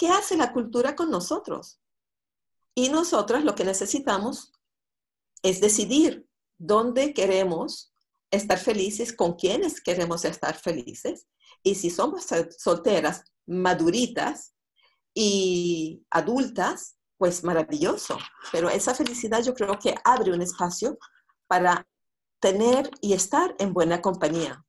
¿Qué hace la cultura con nosotros? Y nosotras lo que necesitamos es decidir dónde queremos estar felices, con quiénes queremos estar felices. Y si somos solteras, maduritas y adultas, pues maravilloso. Pero esa felicidad yo creo que abre un espacio para tener y estar en buena compañía.